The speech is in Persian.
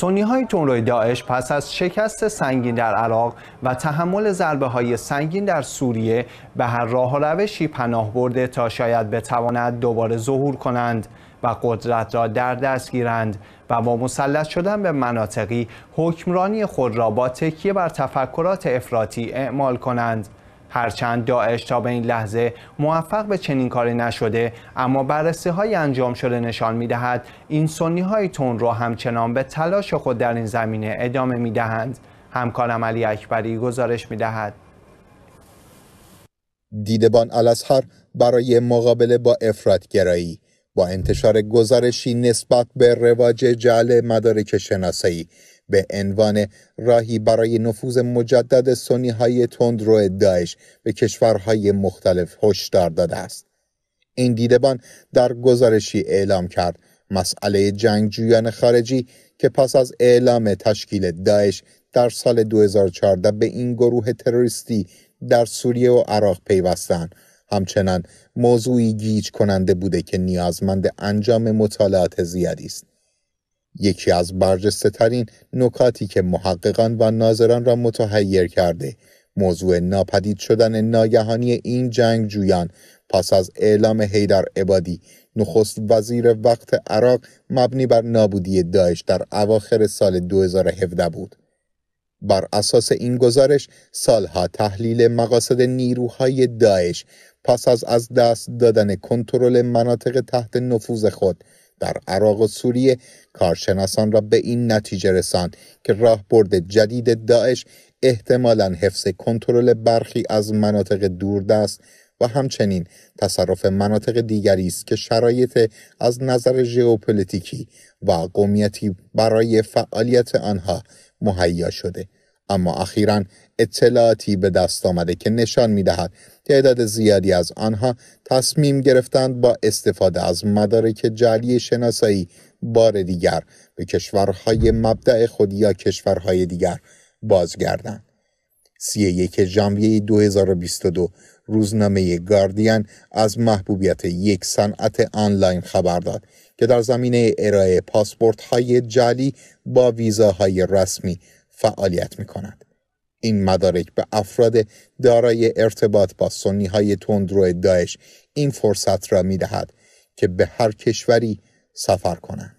سنی های تونروی داعش پس از شکست سنگین در عراق و تحمل ضربه های سنگین در سوریه به هر راه و روشی پناه برده تا شاید بتواند دوباره ظهور کنند و قدرت را در دست گیرند و با مسلط شدن به مناطقی حکمرانی خود را با تکیه بر تفکرات افراطی اعمال کنند هرچند داعش تا به این لحظه موفق به چنین کاری نشده اما بررسی های انجام شده نشان می دهد این سنی های تون را همچنان به تلاش خود در این زمینه ادامه می دهند همکارم علی اکبری گزارش می دهد دیدبان الاسحر برای مقابله با گرایی با انتشار گزارشی نسبت به رواج جعل مدارک شناسایی به عنوان راهی برای نفوذ مجدد سنی های تندرو داعش به کشورهای مختلف هشدار داده است. این دیدبان در گزارشی اعلام کرد مسئله جنگجویان خارجی که پس از اعلام تشکیل داعش در سال 2014 به این گروه تروریستی در سوریه و عراق پیوستند همچنان موضوعی گیج کننده بوده که نیازمند انجام مطالعات زیادی است یکی از برجسته ترین نکاتی که محققان و ناظران را متحیر کرده موضوع ناپدید شدن ناگهانی این جنگ جویان پس از اعلام حیدر عبادی نخست وزیر وقت عراق مبنی بر نابودی داعش در اواخر سال 2017 بود بر اساس این گزارش سالها تحلیل مقاصد نیروهای داعش پس از از دست دادن کنترل مناطق تحت نفوذ خود در عراق و سوریه کارشناسان را به این نتیجه رساند که راهبرد جدید داعش احتمالا حفظ کنترل برخی از مناطق دوردست و همچنین تصرف مناطق دیگری است که شرایط از نظر ژئوپلیتیکی و قومیتی برای فعالیت آنها مهیا شده اما اخیرا اطلاعاتی به دست آمده که نشان می دهد تعداد زیادی از آنها تصمیم گرفتند با استفاده از مدارک جعلی شناسایی بار دیگر به کشورهای مبدع خود یا کشورهای دیگر بازگردند. سی یک ژانویه 2022 روزنامه گاردین از محبوبیت یک صنعت آنلاین خبر داد که در زمینه ارائه پاسپورت های جعلی با ویزاهای رسمی فعالیت می کند این مدارک به افراد دارای ارتباط با سنی های تندرو داعش این فرصت را می دهد که به هر کشوری سفر کنند.